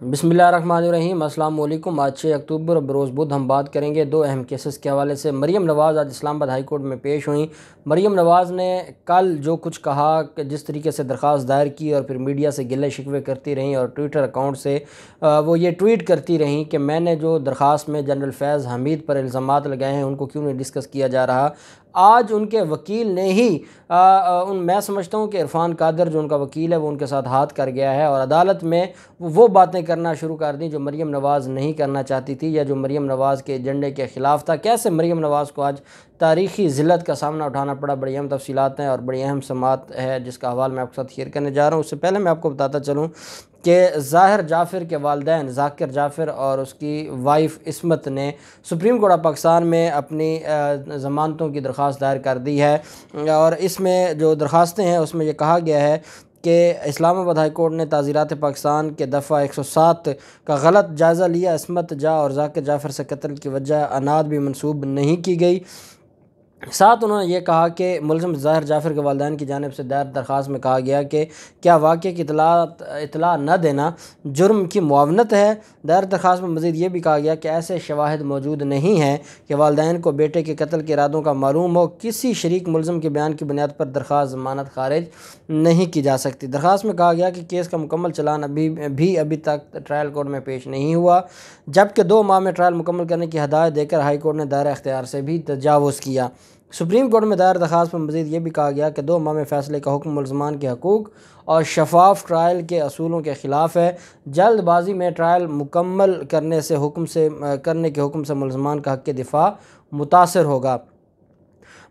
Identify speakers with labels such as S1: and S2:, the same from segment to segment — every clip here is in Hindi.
S1: बसमिलीम अल्लाम आज छः अक्टूबर बरोज़ बुध हम बात करेंगे दो अहम केसेस के हवाले से मरीम नवाज़ आज इस्लामाबाद हाई कोर्ट में पेश हुई मरीम नवाज़ ने कल जो कुछ कहा कि जिस तरीके से दरख्वास्त दायर की और फिर मीडिया से गिले शिकवे करती रहीं और ट्विटर अकाउंट से वो ये ट्वीट करती रहीं कि मैंने जो दरख्वास में जनरल फैज़ हमीद पर इल्ज़ाम लगाए हैं उनको क्यों नहीं डिस्कस किया जा रहा आज उनके वकील ने ही आ, आ, उन मैं समझता हूँ कि इरफान कादर जो उनका वकील है वो उनके साथ हाथ कर गया है और अदालत में वो बातें करना शुरू कर दी जो मरीम नवाज़ नहीं करना चाहती थी या जो मरीम नवाज़ के एजेंडे के ख़िलाफ़ था कैसे मरीम नवाज़ को आज तारीखी ज़िलत का सामना उठाना पड़ा बड़ी अहम तफसीत हैं और बड़ी अहम समात है जिसका हवाल मैं आपके साथ शेयर करने जा रहा हूँ उससे पहले मैं आपको बताता चलूँ कि ज़ाहिर जाफ़िर के वालदेन जाकिर जाफ़िर और उसकी वाइफ इसमत ने सुप्रीम कोर्ट ऑफ पाकिस्तान में अपनी ज़मानतों की दरख्वास्त दायर कर दी है और इसमें जो दरख्वास्तें हैं उसमें यह कहा गया है कि इस्लामाबाद हाई कोर्ट ने ताज़ीरत पाकिस्तान के दफ़ा एक सौ सात का गलत जायज़ा लिया इसमत जा और जाकिर जाफिर से कत्ल की वजह अनाद भी मनसूब नहीं की गई साथ उन्होंने ये कहा कि मुलम ज़ाहिर जाफिर के वालदान की जानब से दायर दरख्वास में कहा गया कि क्या वाक की इतला इतला न देना जुर्म की मुआवनत है दायर दरख्वास में मज़ीद ये भी कहा गया कि ऐसे शवाहद मौजूद नहीं हैं कि वालदान को बेटे के कत्ल के इरादों का मालूम हो किसी शरीक मुलम के बयान की बुनियाद पर दरख्वास जमानत खारिज नहीं की जा सकती दरख्वास में कहा गया कि केस का मुकम्मल चलान अभी भी अभी तक ट्रायल कोर्ट में पेश नहीं हुआ जबकि दो माह में ट्रायल मुकम्मल करने की हदायत देकर हाई कोर्ट ने दायरा अख्तियार से भी तजावज़ किया सुप्रीम कोर्ट में दायर दरख्वास पर मजीद ये भी कहा गया कि दो माह में फैसले का हुक्म मुलजमान के हकूक़ और शफाफ ट्रायल के असूलों के ख़िलाफ़ है जल्दबाजी में ट्रायल मुकम्मल करने से हुक्म से करने के हुक्म से मुलजमान का हक दिफा मुतासर होगा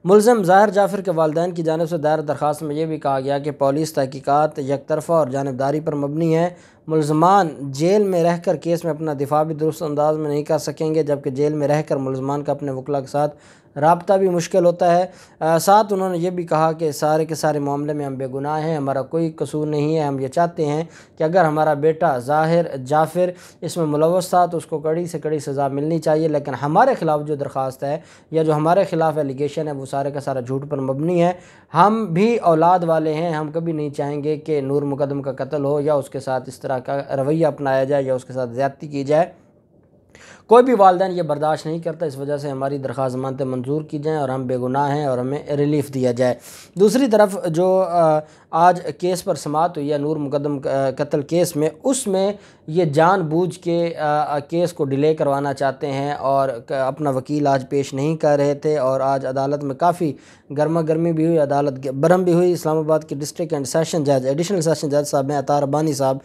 S1: मुलम ज़ाहिर जाफिर के वालदेन की जानब से दायर दरख्वास्त में यह भी कहा गया कि पुलिस तहकीक़ात यकतरफ़ा और जानबदारी पर मबनी है मुलजमान जेल में रहकर केस में अपना दिफा भी दुरुस्त अंदाज में नहीं कर सकेंगे जबकि जेल में रहकर मुलजमान का अपने वकला के साथ रबता भी मुश्किल होता है आ, साथ उन्होंने ये भी कहा कि सारे के सारे मामले में हम बेगुनाह हैं हमारा कोई कसूर नहीं है हम ये चाहते हैं कि अगर हमारा बेटा जाहिर जाफिर इसमें मुलवस था तो उसको कड़ी से कड़ी सज़ा मिलनी चाहिए लेकिन हमारे ख़िलाफ़ जो दरख्वास्त है या जो हमारे ख़िलाफ़ एलिगेशन है वो सारे का सारा झूठ पर मबनी है हम भी औलाद वाले हैं हम कभी नहीं चाहेंगे कि नूर मुकदम का कत्ल हो या उसके साथ इस तरह का रवैया अपनाया जाए या उसके साथ ज्यादती की जाए कोई भी वालदे ये बर्दाश्त नहीं करता इस वजह से हमारी दरख्वास्त मानते मंजूर की जाएँ और हम बेगुनाह हैं और हमें रिलीफ दिया जाए दूसरी तरफ जो आज केस पर समात हुई है नूर मुकदम कत्ल केस में उसमें ये जानबूझ के केस को डिले करवाना चाहते हैं और अपना वकील आज पेश नहीं कर रहे थे और आज अदालत में काफ़ी गर्मा गर्मी भी हुई अदालत बरम भी हुई इस्लामाबाद के डिस्ट्रिक्ट एंड सेशन जज एडिशनल सेशन जज साहब हैं अतार अबानी साहब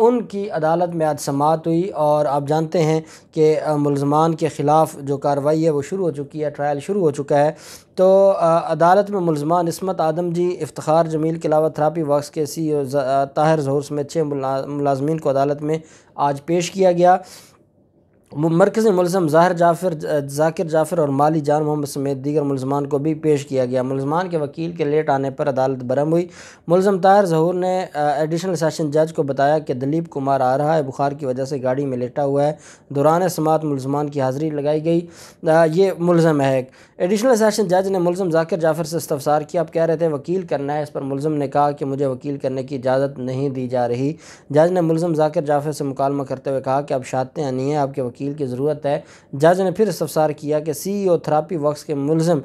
S1: उनकी अदालत में आज समात हुई और आप जानते हैं कि मुलजमान के ख़िलाफ़ जो कार्रवाई है वो शुरू हो चुकी है ट्रायल शुरू हो चुका है तो अदालत में मुलजमान इसमत आदम जी इफ्तार जमील के अलावा थरापी वक्स के सी ताहिर जहूर समेत छः मुलाजमीन को अदालत में आज पेश किया गया मरकज़ी मुलम ज़ाहिर जाफिर जाकिर जाफिर और माली जान मोहम्मद समेत दीगर मुलमान को भी पेश किया गया मुलमान के वकील के लेट आने पर अदालत बरम हुई मुलम ताहिर जहूर ने एडिशनल सेशन जज को बताया कि दिलीप कुमार आ रहा है बुखार की वजह से गाड़ी में लेटा हुआ है दौरान समात मुलजमान की हाज़िरी लगाई गई ये मुलम है एडिशनल सेशन जज ने मुलम जाकिर जाफिर से इस्तफसार किया अब कह रहे थे वकील करना है इस पर मुलम ने कहा कि मुझे वकील करने की इजाज़त नहीं दी जा रही जज ने मुलम जाकिर जाफिर से मुकालमा करते हुए कहा कि अब शादतें आनी हैं आपके वकील वकील की ज़रूरत है जज ने फिर इस्तार किया कि सी ओ e थरापी वक्स के मुलम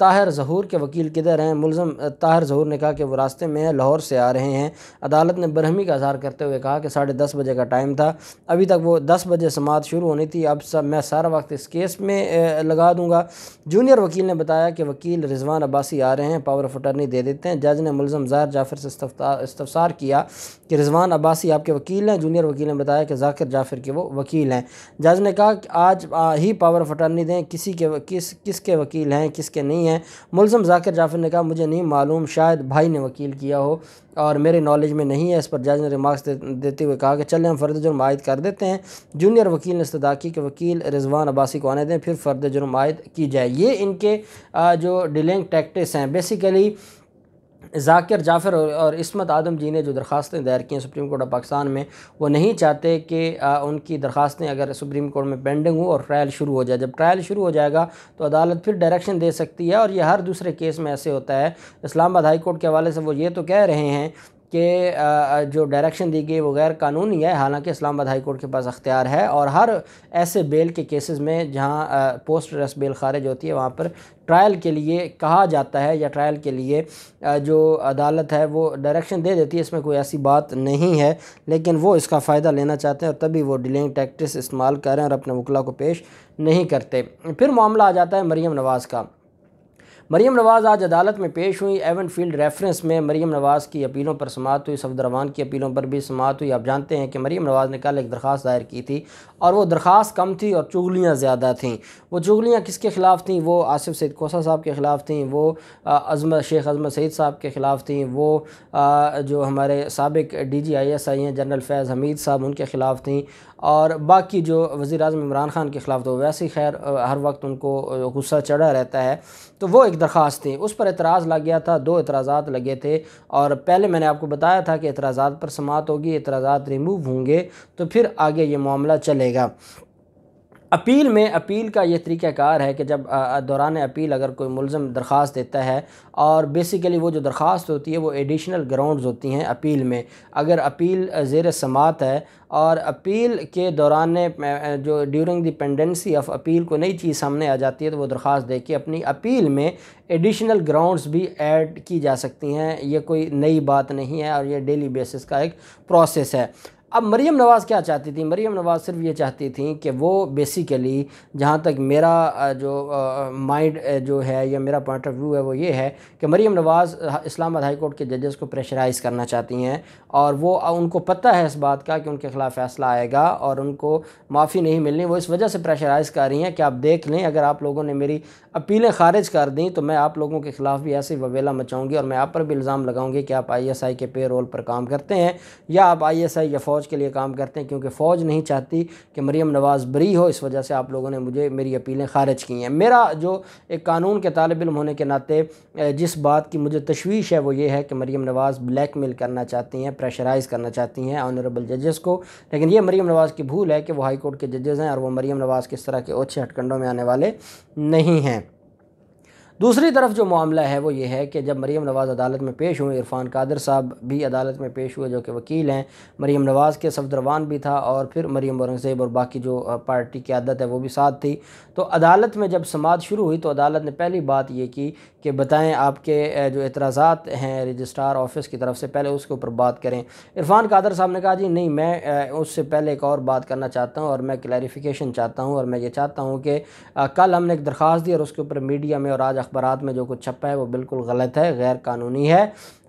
S1: ताहिर जहूर के वकील किधर हैं मुलम ताहिर जहूर ने कहा कि वो रास्ते में लाहौर से आ रहे हैं अदालत ने बरहमी का इजहार करते हुए कहा कि साढ़े दस बजे का टाइम था अभी तक वो दस बजे समात शुरू होनी थी अब सब मैं सारा वक्त इस केस में लगा दूंगा जूनियर वकील ने बताया कि वकील रिजवान अब्बासी आ रहे हैं पावर ऑफ अटर्नी दे देते हैं जज ने मुलम ज़ाहिर जाफिर से इस्तफसार किया कि रिजवान अब्बासी आपके वकील हैं जूनियर वकील ने बताया कि जाकिर जाफिर के वो वकील हैं जज ने कहा कि आज ही पावर ऑफ अटर्नी दें किसी के किस किसके वकील हैं किसके नहीं हैं मुलम जाकिर जाफर ने कहा मुझे नहीं मालूम शायद भाई ने वकील किया हो और मेरे नॉलेज में नहीं है इस पर जज ने रिमार्क्स दे, देते हुए कहा कि चले हम फर्द जुर्म आयद कर देते हैं जूनियर वकील ने इस्तः की कि वकील रिजवान अब्बासी को आने दें फिर फर्द जुर्म आयद की जाए ये इनके जो डिलेंग टैक्टिस हैं बेसिकली जाकिर जाफ़र और इसमत आदम जी ने जो दरखास्तें दायर की हैं सुप्रीम कोर्ट ऑफ पाकिस्तान में वो नहीं चाहते कि उनकी दरखास्तें अगर सुप्रीम कोर्ट में पेंडिंग हो और ट्रायल शुरू हो जाए जब ट्रायल शुरू हो जाएगा तो अदालत फिर डायरेक्शन दे सकती है और ये हर दूसरे केस में ऐसे होता है इस्लामाबाद हाई कोर्ट के हवाले से वो ये तो कह रहे हैं के जो डायरेक्शन दी गई वो गैर कानूनी है हालांकि इस्लामाबाद हाई कोर्ट के पास अख्तियार है और हर ऐसे बेल के केसेस में जहां पोस्ट रस बेल खारिज होती है वहां पर ट्रायल के लिए कहा जाता है या ट्रायल के लिए जो अदालत है वो डायरेक्शन दे देती है इसमें कोई ऐसी बात नहीं है लेकिन वो इसका फ़ायदा लेना चाहते हैं और तभी वो डिलेइंग टैक्टिस इस्तेमाल करें और अपने वकला को पेश नहीं करते फिर मामला आ जाता है मरीम नवाज़ का मरीम नवाज़ आज अदालत में पेश हुई एवन फील्ड रेफरेंस में मरीम नवाज़ की अपीलों पर समात हुई सफदरवान की अपीलों पर भी समात हुई आप जानते हैं कि मरीम नवाज़ ने कल एक दरख्वास्त दायर की थी और वो दरख्वास्त कम थी और चुगलियाँ ज़्यादा थीं वो चुगलियाँ किसके ख़िलाफ़ थीं वो आसिफ सैद कोसा साहब के ख़िलाफ़ थीं वो अजमत शेख अजमत सईद साहब के ख़िलाफ़ थीं वो जो हमारे सबक D G I S I हैं जनरल फैज़ हमीद साहब उनके ख़िलाफ़ थीं और बाकी जो वज़ी अजम इमरान ख़ान के ख़िलाफ़ तो वैसे ही खैर हर वक्त उनको गुस्सा चढ़ा रहता है तो वो एक दरख्वास्त थी उस पर एतराज़ लग गया था दो एतराज़ा लगे थे और पहले मैंने आपको बताया था कि एतराज़ा पर समात होगी एतराज़ा रिमूव होंगे तो फिर आगे ये मामला चलेगा अपील में अपील का यह तरीक़ाकार है कि जब दौरान अपील अगर कोई मुलम दरख्वास देता है और बेसिकली वो जो दरख्वास्त होती है वो एडिशनल ग्राउंड्स होती हैं अपील में अगर अपील ज़ेर समात है और अपील के दौरान जो during the pendency of appeal को नई चीज़ सामने आ जाती है तो वो दरख्वास्त दे के अपनी अपील में एडिशनल ग्राउंड्स भी ऐड की जा सकती हैं ये कोई नई बात नहीं है और ये डेली बेसिस का एक प्रोसेस है अब मरीम नवाज़ क्या चाहती थी मरीम नवाज़ सिर्फ ये चाहती थी कि वो बेसिकली जहाँ तक मेरा जो माइंड जो है या मेरा पॉइंट ऑफ व्यू है वो ये है कि मरीम नवाज़ इस्लामाबाद हाई कोर्ट के जजेस को प्रेशराइज़ करना चाहती हैं और वो उनको पता है इस बात का कि उनके ख़िलाफ़ फ़ैसला आएगा और उनको माफ़ी नहीं मिलनी वो इस वजह से प्रेशराइज़ कर रही हैं कि आप देख लें अगर आप लोगों ने मेरी अपीलें खारिज कर दी तो मैं आप लोगों के ख़िलाफ़ भी ऐसी ववेला मचाऊँगी और मैं आप पर भी इल्ज़ाम लगाऊँगी कि आप आई एस आई के पे रोल पर काम करते हैं या आप आई एस आई या फ़ौज फ़ौज के लिए काम करते हैं क्योंकि फ़ौज नहीं चाहती कि मरीम नवाज़ बरी हो इस वजह से आप लोगों ने मुझे मेरी अपीलें खारिज की हैं मेरा जो एक कानून के तालब इम होने के नाते जिस बात की मुझे तशवीश है वो ये है कि मरीम नवाज़ ब्लैक मेल करना चाहती हैं प्रेशराइज़ करना चाहती हैं ऑनरेबल जजेस को लेकिन ये मरीम नवाज़ की भूल है कि वो हाई कोर्ट के जजेज़ हैं और वो मरीम नवाज़ किस तरह के ओछे हटकंडों में आने वाले नहीं हैं दूसरी तरफ जो मामला है वो ये है कि जब मरीम नवाज़ अदालत में पेश हुए इरफान कादर साहब भी अदालत में पेश हुए जो कि वकील हैं मरीम नवाज़ के सफदरवान भी था और फिर मरीम औरंगज़ेब और बाकी जो पार्टी की आदत है वो भी साथ थी तो अदालत में जब समात शुरू हुई तो अदालत ने पहली बात ये की कि बताएं आपके जो एतराज़ात हैं रजिस्ट्रार ऑफिस की तरफ से पहले उसके ऊपर बात करें इरफान कादर साहब ने कहा जी नहीं मैं उससे पहले एक और बात करना चाहता हूँ और मैं क्लैरिफिकेशन चाहता हूँ और मैं ये चाहता हूँ कि कल हमने एक दरख्वास्त दी और उसके ऊपर मीडिया में और आज अखबार में जो कुछ छपा है वो बिल्कुल गलत है गैर कानूनी है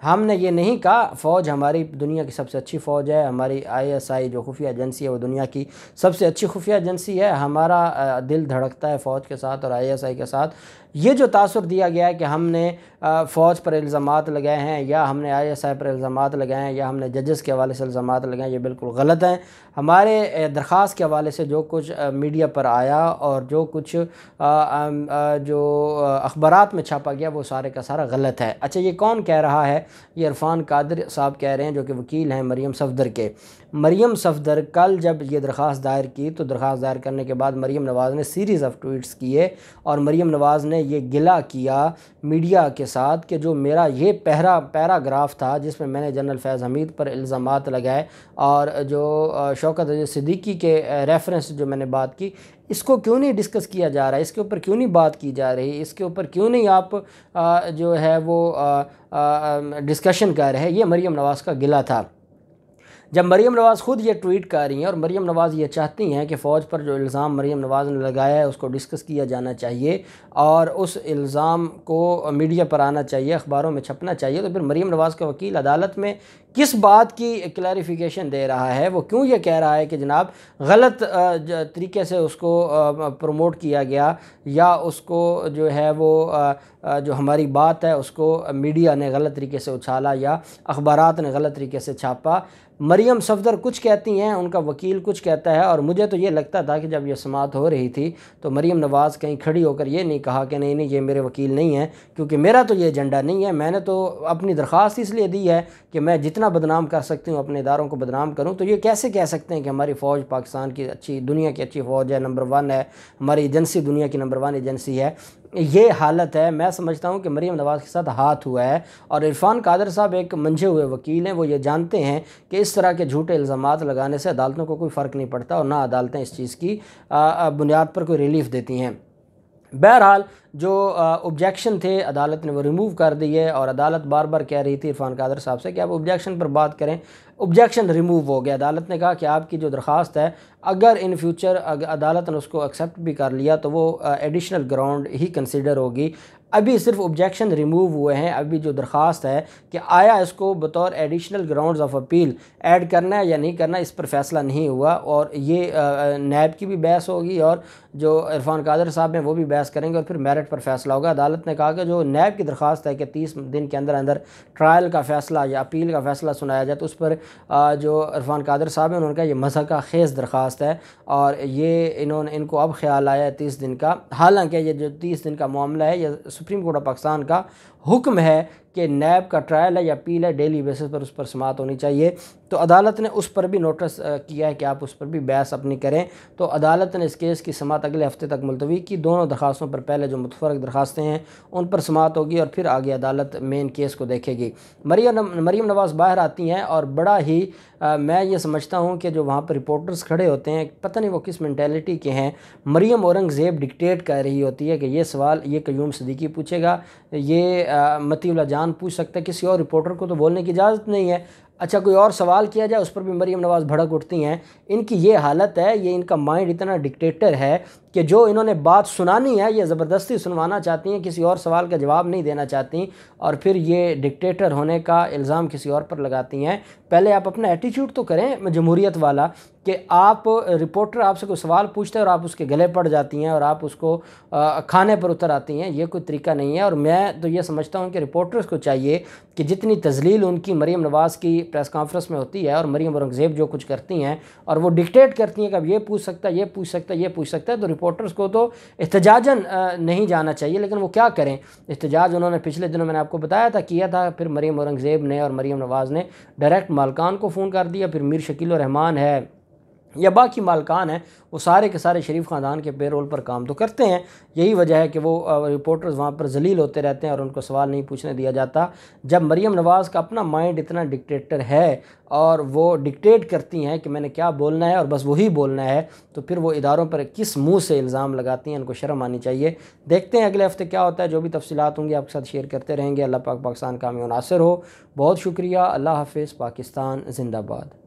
S1: हमने ये नहीं कहा फ़ौज हमारी दुनिया की सबसे अच्छी फ़ौज है हमारी आईएसआई जो खुफिया एजेंसी है वो दुनिया की सबसे अच्छी खुफिया एजेंसी है हमारा दिल धड़कता है फ़ौज के साथ और आईएसआई के साथ ये जो तासर दिया गया है कि हमने फ़ौज पर इल्ज़ाम लगाए हैं या हमने आईएसआई पर इल्ज़ाम लगाए हैं या हमने जजेस के हवाले से इल्ज़ाम लगाए ये बिल्कुल गलत हैं हमारे दरख्वास के हवाले से जो कुछ मीडिया पर आया और जो कुछ जो अखबार में छापा गया वो सारे का सारा गलत है अच्छा ये कौन कह रहा है ये इरफान कादर साहब कह रहे हैं जो कि वकील हैं मरीम सफदर के मरीम सफदर कल जब ये दरख्वास्त दायर की तो दरख्वास्त दायर करने के बाद मरीम नवाज़ ने सीरीज़ ऑफ़ ट्वीट्स किए और मरीम नवाज़ ने यह गिला किया मीडिया के साथ कि जो मेरा ये पहरा पैराग्राफ था जिसमें मैंने जनरल फैज़ हमीद पर इल्ज़ाम लगाए और जो शौकत सिद्दीकी के रेफरेंस जो मैंने बात की इसको क्यों नहीं डिस्कस किया जा रहा है इसके ऊपर क्यों नहीं बात की जा रही इसके ऊपर क्यों नहीं आप आ, जो है वो डिस्कशन कर रहे हैं ये मरीम नवाज़ का गिला था जब मरीम नवाज़ ख़ुद ये ट्वीट कर रही हैं और मरीम नवाज़ ये चाहती हैं कि फ़ौज पर जो इल्ज़ाम मरीम नवाज़ ने लगाया है उसको डिस्कस किया जाना चाहिए और उस इल्ज़ाम को मीडिया पर आना चाहिए अखबारों में छपना चाहिए तो फिर मरीम नवाज़ का वकील अदालत में किस बात की क्लैरिफिकेशन दे रहा है वो क्यों ये कह रहा है कि जनाब गलत तरीके से उसको प्रमोट किया गया या उसको जो है वो जो हमारी बात है उसको मीडिया ने गलत तरीके से उछाला या अखबार ने गलत तरीके से छापा मरियम सफदर कुछ कहती हैं उनका वकील कुछ कहता है और मुझे तो ये लगता था कि जब यह समात हो रही थी तो मरियम नवाज़ कहीं खड़ी होकर ये नहीं कहा कि नहीं नहीं ये मेरे वकील नहीं हैं क्योंकि मेरा तो ये एजेंडा नहीं है मैंने तो अपनी दरख्वास्त इसलिए दी है कि मैं जितना बदनाम कर सकती हूँ अपने इदारों को बदनाम करूँ तो ये कैसे कह सकते हैं कि हमारी फ़ौज पाकिस्तान की अच्छी दुनिया की अच्छी फ़ौज है नंबर वन है हमारी एजेंसी दुनिया की नंबर वन एजेंसी है ये हालत है मैं समझता हूँ कि मरीम नवाज़ के साथ हाथ हुआ है और इरफान कादर साहब एक मंझे हुए वकील हैं वो ये जानते हैं कि इस तरह के झूठे इल्ज़ाम लगाने से अदालतों को कोई फ़र्क नहीं पड़ता और ना अदालतें इस चीज़ की बुनियाद पर कोई रिलीफ देती हैं बहरहाल जो ऑब्जेक्शन थे अदालत ने वो रिमूव कर दिए और अदालत बार बार कह रही थी इरफान कादर साहब से कि आप ऑब्जेक्शन पर बात करें ऑब्जेक्शन रिमूव हो गया अदालत ने कहा कि आपकी जो दरख्वास्त है अगर इन फ्यूचर अदालत ने उसको एक्सेप्ट भी कर लिया तो वो एडिशनल ग्राउंड ही कंसिडर होगी अभी सिर्फ ऑब्जेक्शन रिमूव हुए हैं अभी जो दरख्वास्त है कि आया इसको बतौर additional ground of appeal add करना है या नहीं करना इस पर फैसला नहीं हुआ और ये नैब की भी बहस होगी और जो इरफान कादर साहब हैं वो भी बहस करेंगे और फिर मेरिट पर फैसला होगा अदालत ने कहा कि जो नैब की दरख्वास्त है कि तीस दिन के अंदर अंदर ट्रायल का फैसला या अपील का फैसला सुनाया जाए तो उस पर जो इरफान कादर साहब हैं उन्होंने कहा यह मज़ह का खेज दरख्वास्त है और ये इन्होंने इनको अब ख्याल आया है तीस दिन का हालांकि ये जो तीस दिन का मामला है यह सुप्रीम कोर्ट ऑफ पाकिस्तान का हुक्म है कि नैब का ट्रायल है या अपील है डेली बेसिस पर उस पर समात होनी चाहिए तो अदालत ने उस पर भी नोटिस किया है कि आप उस पर भी बहस अपनी करें तो अदालत ने इस केस की समात अगले हफ्ते तक मुलतवी की दोनों दरखास्तों पर पहले जो मुतफरक दरखास्तें हैं उन पर समात होगी और फिर आगे अदालत मेन केस को देखेगी मरियम मरीम नवाज़ बाहर आती हैं और बड़ा ही आ, मैं ये समझता हूँ कि जो वहाँ पर रिपोर्टर्स खड़े होते हैं पता नहीं वो किस मैंटेलिटी के हैं मरीम औरंगज़ेब डिक्टेट कर रही होती है कि ये सवाल ये क्यूम सदीकी पूछेगा ये मतीउल्ला जान सवाल पूछ सकता है किसी और रिपोर्टर को तो बोलने की इजाज़त नहीं है अच्छा कोई और सवाल किया जाए उस पर भी मरीम नवाज़ भड़क उठती हैं इनकी ये हालत है ये इनका माइंड इतना डिक्टेटर है कि जो इन्होंने बात सुनानी है ये ज़बरदस्ती सुनवाना चाहती हैं किसी और सवाल का जवाब नहीं देना चाहती और फिर ये डिक्टेटर होने का इल्ज़ाम किसी और पर लगाती हैं पहले आप अपना एटीट्यूड तो करें जमहूरीत वाला कि आप रिपोर्टर आपसे कोई सवाल पूछते हैं और आप उसके गले पड़ जाती हैं और आप उसको खाने पर उतर आती हैं ये कोई तरीका नहीं है और मैं तो ये समझता हूँ कि रिपोर्टर्स को चाहिए कि जितनी तजलील उनकी मरीम नवाज़ की प्रेस कॉन्फ्रेंस में होती है और मरीम औरंगज़ेब जो कुछ करती हैं और और वो डिक्टेट करती हैं कि अब ये पूछ सकता है ये पूछ सकता है ये पूछ सकता है तो रिपोर्टर्स को तो एहतजाजन नहीं जाना चाहिए लेकिन वो क्या करें एहतजाज उन्होंने पिछले दिनों मैंने आपको बताया था किया था फिर मरीम औरंगज़ेब ने और मरीम नवाज़ ने डायरेक्ट मालकान को फ़ोन कर दिया फिर मीर शकील रहमान है या बाकी मालकान हैं वो सारे के सारे शरीफ ख़ानदान के पेरोल पर काम तो करते हैं यही वजह है कि वो रिपोर्टर्स वहाँ पर जलील होते रहते हैं और उनको सवाल नहीं पूछने दिया जाता जब मरीम नवाज़ का अपना माइंड इतना डिक्टेटर है और वो डिक्टेट करती हैं कि मैंने क्या बोलना है और बस वही बोलना है तो फिर वो इदारों पर किस मुँह से इल्ज़ाम लगाती हैं इनको शर्म आनी चाहिए देखते हैं अगले हफ्ते क्या होता है जो भी तफसीत होंगी आपके साथ शेयर करते रहेंगे अल्लाह पाक पाकिस्तान कामी हो बहुत शुक्रिया अल्लाह हाफ़ पाकिस्तान जिंदाबाद